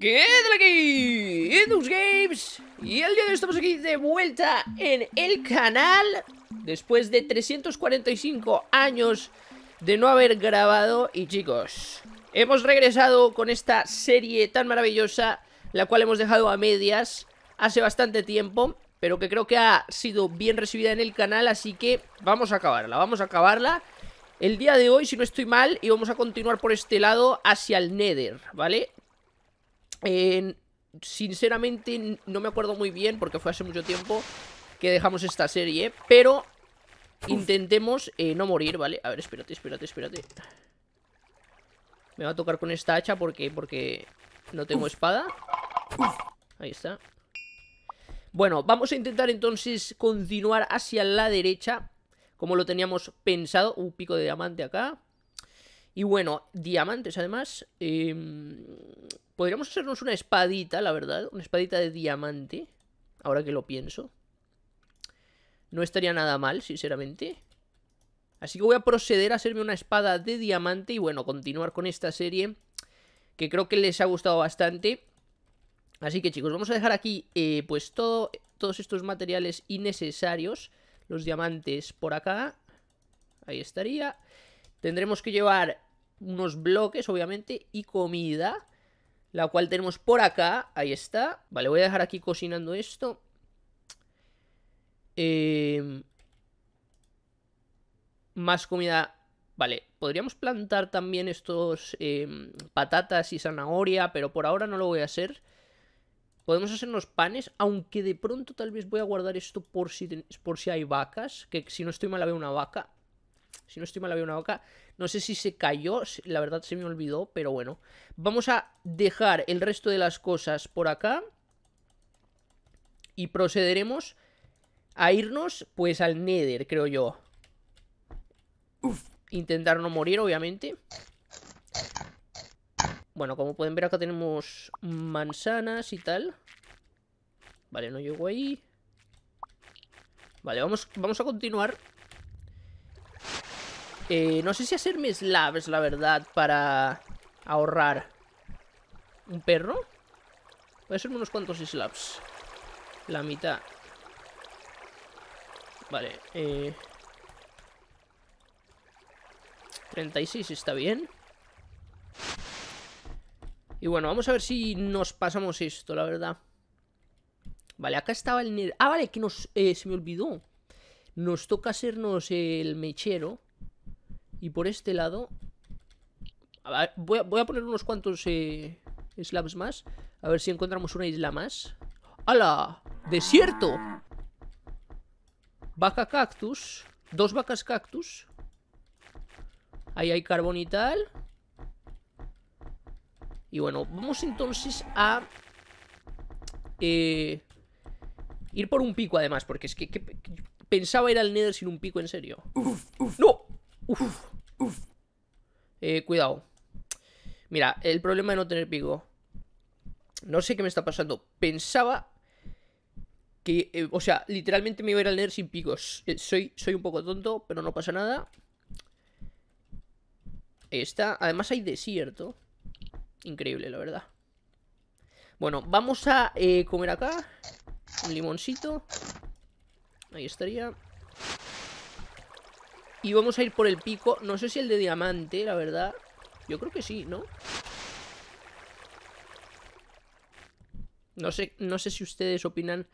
¿Qué tal aquí? Indus Games Y el día de hoy estamos aquí de vuelta en el canal Después de 345 años de no haber grabado Y chicos, hemos regresado con esta serie tan maravillosa La cual hemos dejado a medias hace bastante tiempo Pero que creo que ha sido bien recibida en el canal Así que vamos a acabarla, vamos a acabarla el día de hoy, si no estoy mal, y vamos a continuar por este lado hacia el Nether, ¿vale? Eh, sinceramente no me acuerdo muy bien porque fue hace mucho tiempo que dejamos esta serie, pero intentemos eh, no morir, ¿vale? A ver, espérate, espérate, espérate. Me va a tocar con esta hacha porque, porque no tengo espada. Ahí está. Bueno, vamos a intentar entonces continuar hacia la derecha, como lo teníamos pensado. Un pico de diamante acá. Y bueno, diamantes además. Em, podríamos hacernos una espadita, la verdad. Una espadita de diamante. Ahora que lo pienso. No estaría nada mal, sinceramente. Así que voy a proceder a hacerme una espada de diamante. Y bueno, continuar con esta serie. Que creo que les ha gustado bastante. Así que chicos, vamos a dejar aquí eh, pues todo, todos estos materiales innecesarios. Los diamantes por acá. Ahí estaría. Tendremos que llevar unos bloques, obviamente, y comida, la cual tenemos por acá, ahí está. Vale, voy a dejar aquí cocinando esto. Em, más comida, vale, podríamos plantar también estos em, patatas y zanahoria, pero por ahora no lo voy a hacer. Podemos hacernos panes, aunque de pronto tal vez voy a guardar esto por si, por si hay vacas, que si no estoy mal había una vaca. Si no estoy mal había una vaca. No sé si se cayó, la verdad se me olvidó, pero bueno. Vamos a dejar el resto de las cosas por acá. Y procederemos a irnos, pues, al Nether, creo yo. Intentar no morir, obviamente. Bueno, como pueden ver acá tenemos manzanas y tal. Vale, no llego ahí. Vale, vamos, vamos a continuar eh, no sé si hacerme slabs, la verdad, para ahorrar. ¿Un perro? Voy a hacerme unos cuantos slabs. La mitad. Vale, eh... 36 está bien. Y bueno, vamos a ver si nos pasamos esto, la verdad. Vale, acá estaba el... Ah, vale, que nos... Eh, se me olvidó. Nos toca hacernos el mechero. Y por este lado... voy, a, poner unos cuantos eh, slabs más. A ver si encontramos una isla más. ¡Hala! ¡Desierto! Vaca cactus. Dos vacas cactus. Ahí hay carbón y tal. Y bueno, vamos entonces a... Eh, ir por un pico además, porque es que, pensaba ir al Nether sin un pico, en serio. uf. ¡No! Uf. Eh, cuidado. Mira, el problema de no tener pico. No sé qué me está pasando. Pensaba que, eh, o sea, literalmente me iba a ir al leer sin picos. Eh, soy, soy un poco tonto, pero no pasa nada. Está, además hay desierto. Increíble, la verdad. Bueno, vamos a comer acá. Un limoncito. Ahí estaría. Y vamos a ir por el pico. No sé si el de diamante, la verdad. Yo creo que sí, ¿no? No sé, no sé si ustedes opinan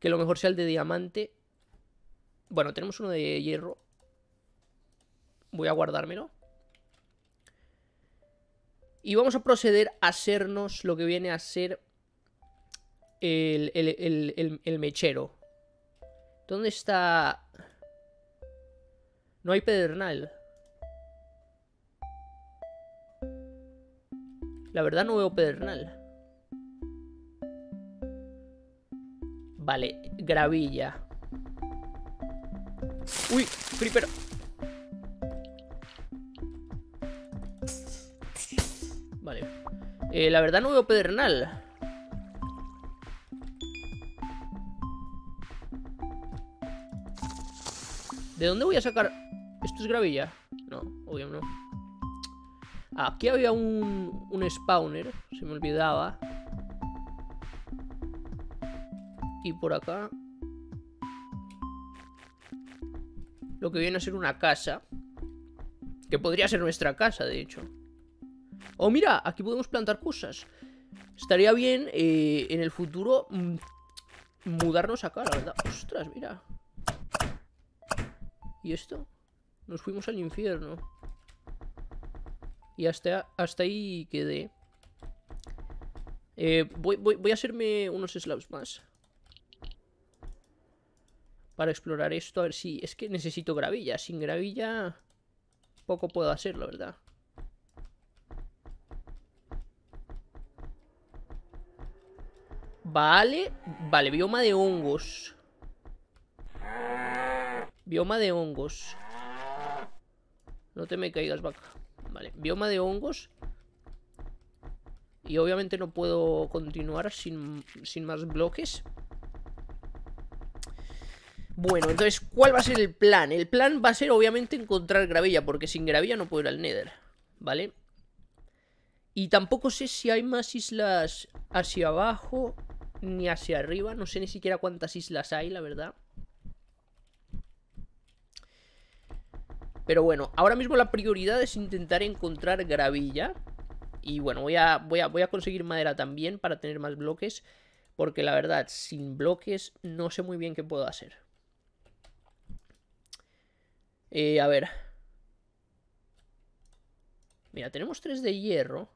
que lo mejor sea el de diamante. Bueno, tenemos uno de hierro. Voy a guardármelo. Y vamos a proceder a hacernos lo que viene a ser el, el mechero. ¿Dónde está no hay pedernal. La verdad no veo pedernal. Vale, gravilla. ¡Uy! ¡Creeper! Vale. Eh, la verdad no veo pedernal. ¿De dónde voy a sacar es gravilla? No, obviamente no. Aquí había un, un spawner, se me olvidaba. Y por acá... Lo que viene a ser una casa. Que podría ser nuestra casa, de hecho. Oh, mira, aquí podemos plantar cosas. Estaría bien eh, en el futuro mm, mudarnos acá, la verdad. Ostras, mira. ¿Y esto? Nos fuimos al infierno. Y hasta, hasta ahí quedé. Eh, voy, voy, a hacerme unos slabs más. Para explorar esto, a ver si... Es que necesito gravilla. Sin gravilla... Poco puedo hacer, la verdad. Vale, vale, bioma de hongos. Bioma de hongos. No te me caigas, vaca. Vale, bioma de hongos. Y obviamente no puedo continuar sin, sin más bloques. Bueno, entonces, ¿cuál va a ser el plan? El plan va a ser, obviamente, encontrar gravilla, porque sin gravilla no puedo ir al Nether, ¿vale? Y tampoco sé si hay más islas hacia abajo ni hacia arriba, no sé ni siquiera cuántas islas hay, la verdad. Pero bueno, ahora mismo la prioridad es intentar encontrar gravilla. Y bueno, voy a, voy voy a conseguir madera también para tener más bloques. Porque la verdad, sin bloques no sé muy bien qué puedo hacer. Eh, a ver. Mira, tenemos tres de hierro.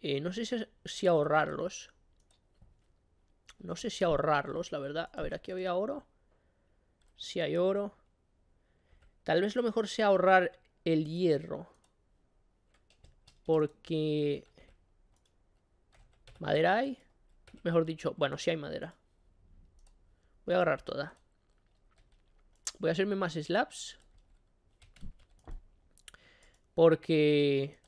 Eh, no sé si, ahorrarlos. No sé si ahorrarlos, la verdad. A ver, aquí había oro. Si hay oro. Tal vez lo mejor sea ahorrar el hierro. Porque... ¿Madera hay? Mejor dicho, bueno, si sí hay madera. Voy a agarrar toda. Voy a hacerme más slabs. Porque...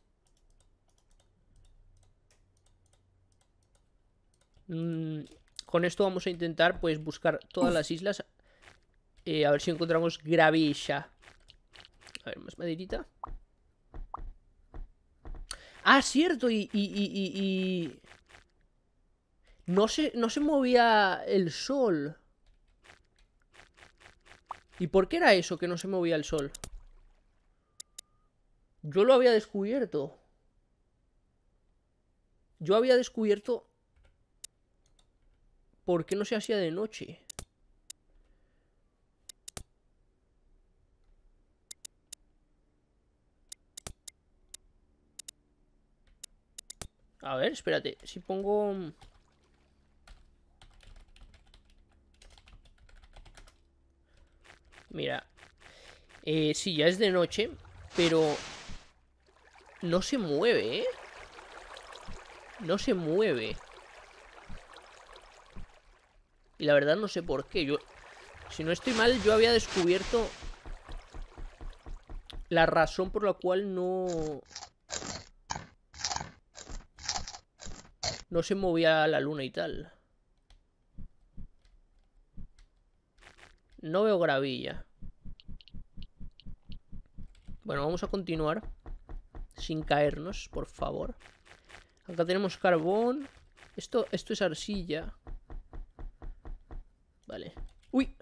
Mm, con esto vamos a intentar pues buscar todas las islas. Eh, a ver si encontramos gravilla. A ver, más maderita. Ah, cierto, y, No, se, no se movía el sol. ¿Y por qué era eso que no se movía el sol? Yo lo había descubierto. Yo había descubierto... ¿Por qué no se hacía de noche? A ver, espérate. Si pongo... Mira. Eh, sí, ya es de noche, pero... No se mueve, ¿eh? No se mueve. Y la verdad no sé por qué. Yo, si no estoy mal, yo había descubierto la razón por la cual no, no se movía la luna y tal. No veo gravilla. Bueno, vamos a continuar. Sin caernos, por favor. Acá tenemos carbón. Esto, esto es arcilla. Vale. ¡Uy!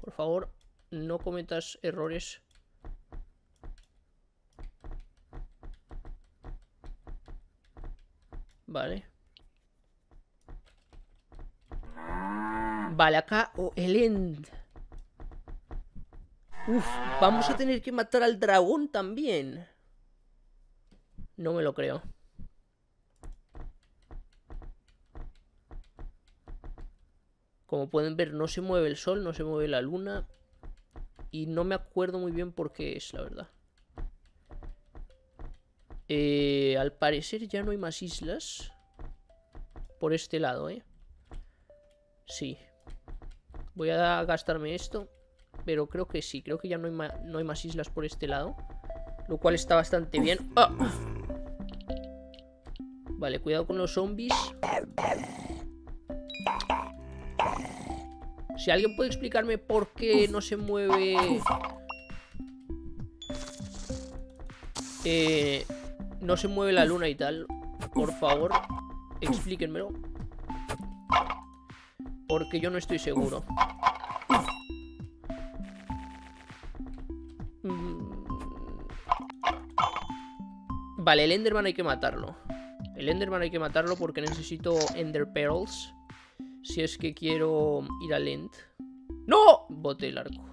Por favor, no cometas errores Vale. Vale, acá... o oh, el end. Uf, vamos a tener que matar al dragón también. No me lo creo. Como pueden ver, no se mueve el sol, no se mueve la luna. Y no me acuerdo muy bien por qué es, la verdad. Eh, al parecer ya no hay más islas. Por este lado, ¿eh? Sí. Voy a gastarme esto. Pero creo que sí, creo que ya no hay, más islas por este lado. Lo cual está bastante bien. Ah, vale, cuidado con los zombies. Si alguien puede explicarme por qué no se mueve... Eh no se mueve la luna y tal. Por favor, explíquenmelo. Porque yo no estoy seguro. Mm. Vale, el Enderman hay que matarlo. El Enderman hay que matarlo porque necesito Ender Pearls. Si es que quiero ir al End. ¡No! Boté el arco.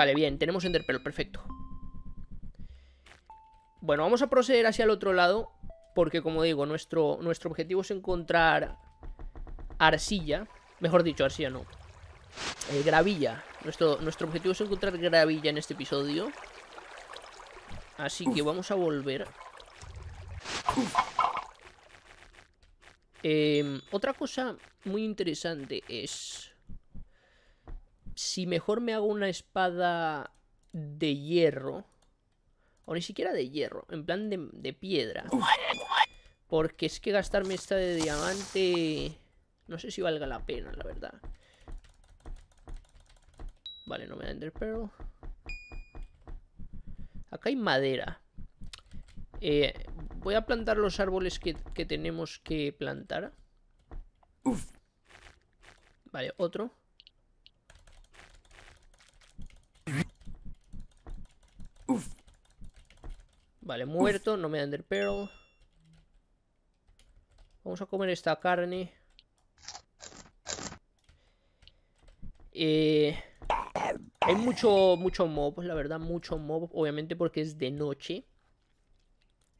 Vale, bien, tenemos Enderpearl, perfecto. Bueno, vamos a proceder hacia el otro lado. Porque, como digo, nuestro, nuestro objetivo es encontrar arcilla. Mejor dicho, arcilla no. Eh, gravilla. Nuestro, nuestro objetivo es encontrar gravilla en este episodio. Así que vamos a volver. Em, otra cosa muy interesante es si mejor me hago una espada de hierro, o ni siquiera de hierro, en plan de, piedra. Porque es que gastarme esta de diamante... No sé si valga la pena, la verdad. Vale, no me da Ender Pearl. Acá hay madera. Eh, voy a plantar los árboles que, que tenemos que plantar. Vale, otro. Vale, muerto, no me dan del Pearl. Vamos a comer esta carne. Eh, hay mucho, mucho mob, la verdad, mucho mob. Obviamente porque es de noche.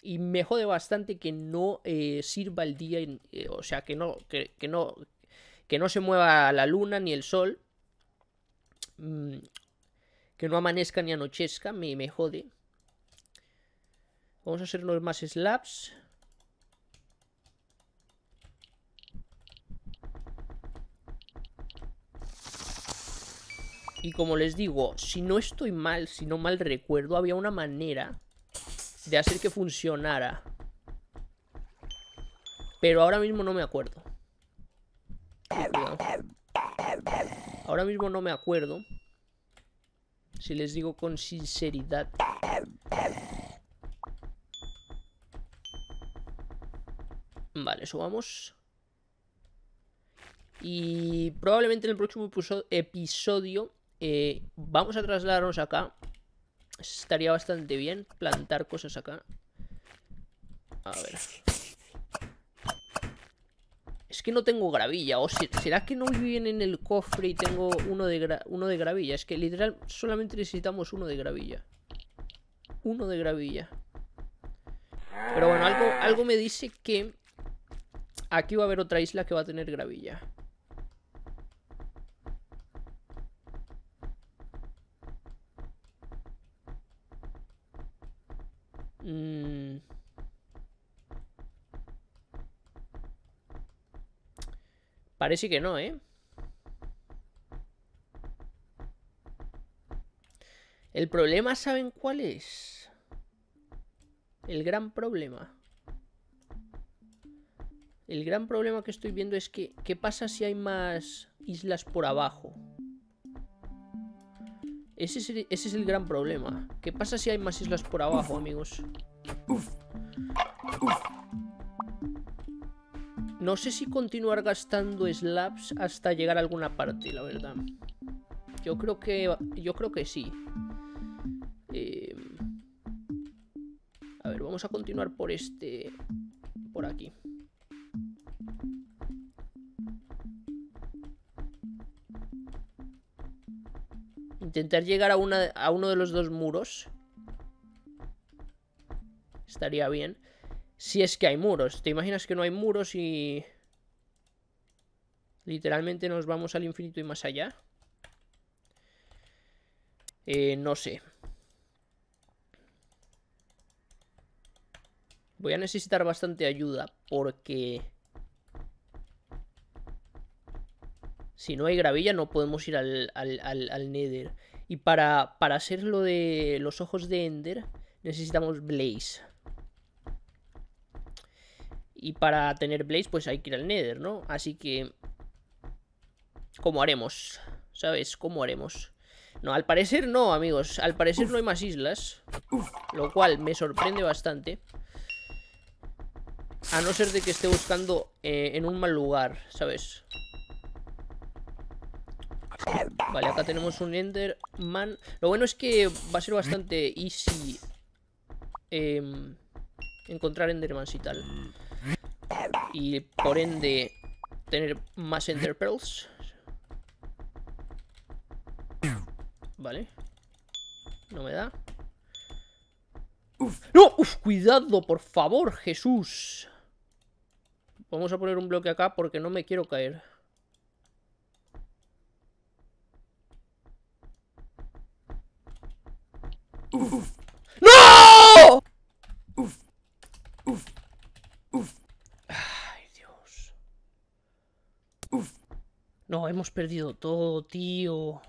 Y me jode bastante que no eh, sirva el día. Eh, o sea, que no, que, no. Que no se mueva la luna ni el sol. Mm, que no amanezca ni anochezca. Me, me jode. Vamos a hacernos más slabs. Y como les digo, si no estoy mal, si no mal recuerdo, había una manera de hacer que funcionara. Pero ahora mismo no me acuerdo. Ahora mismo no me acuerdo. Si les digo con sinceridad. Vale, subamos. Y probablemente en el próximo episodio eh, vamos a trasladarnos acá. Estaría bastante bien plantar cosas acá. A ver. Es que no tengo gravilla. O será que no viven en el cofre y tengo uno de, uno de gravilla. Es que literal solamente necesitamos uno de gravilla. Uno de gravilla. Pero bueno, algo, algo me dice que Aquí va a haber otra isla que va a tener gravilla. Mm. Parece que no, ¿eh? El problema, ¿saben cuál es? El gran problema. El gran problema que estoy viendo es que, ¿qué pasa si hay más islas por abajo? Ese es, el, gran problema. ¿Qué pasa si hay más islas por abajo, amigos? No sé si continuar gastando slabs hasta llegar a alguna parte, la verdad. Yo creo que. Yo creo que sí. Em, a ver, vamos a continuar por este. Por aquí. Intentar llegar a, uno de los dos muros. Estaría bien. Si es que hay muros. ¿Te imaginas que no hay muros y... Literalmente nos vamos al infinito y más allá? Eh, no sé. Voy a necesitar bastante ayuda porque... Si no hay gravilla no podemos ir al, al, Nether. Y para, para hacer lo de los ojos de Ender necesitamos Blaze. Y para tener Blaze pues hay que ir al Nether, ¿no? Así que... ¿Cómo haremos? ¿Sabes? ¿Cómo haremos? No, al parecer no, amigos. Al parecer no hay más islas. Lo cual me sorprende bastante. A no ser de que esté buscando eh, en un mal lugar, ¿sabes? Vale, acá tenemos un Enderman. Lo bueno es que va a ser bastante easy em, encontrar Endermans y tal. Y por ende, tener más Ender Vale. No me da. ¡No! ¡Uf! ¡Cuidado, por favor, Jesús! Vamos a poner un bloque acá porque no me quiero caer. No, hemos perdido todo, tío.